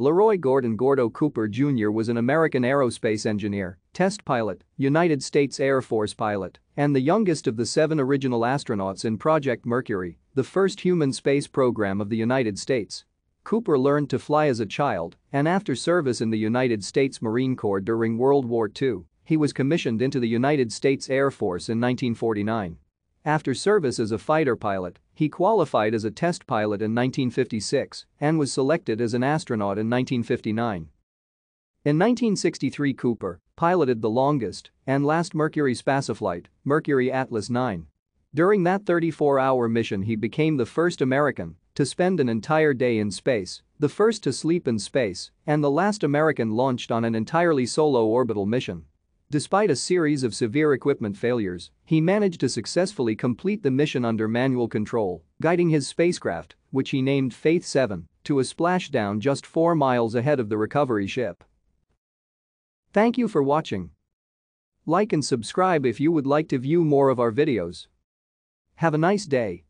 Leroy Gordon Gordo Cooper Jr. was an American aerospace engineer, test pilot, United States Air Force pilot, and the youngest of the seven original astronauts in Project Mercury, the first human space program of the United States. Cooper learned to fly as a child, and after service in the United States Marine Corps during World War II, he was commissioned into the United States Air Force in 1949. After service as a fighter pilot, he qualified as a test pilot in 1956 and was selected as an astronaut in 1959. In 1963 Cooper piloted the longest and last Mercury spaceflight, Mercury Atlas 9. During that 34-hour mission he became the first American to spend an entire day in space, the first to sleep in space, and the last American launched on an entirely solo orbital mission. Despite a series of severe equipment failures, he managed to successfully complete the mission under manual control, guiding his spacecraft, which he named Faith 7, to a splashdown just 4 miles ahead of the recovery ship. Thank you for watching. Like and subscribe if you would like to view more of our videos. Have a nice day.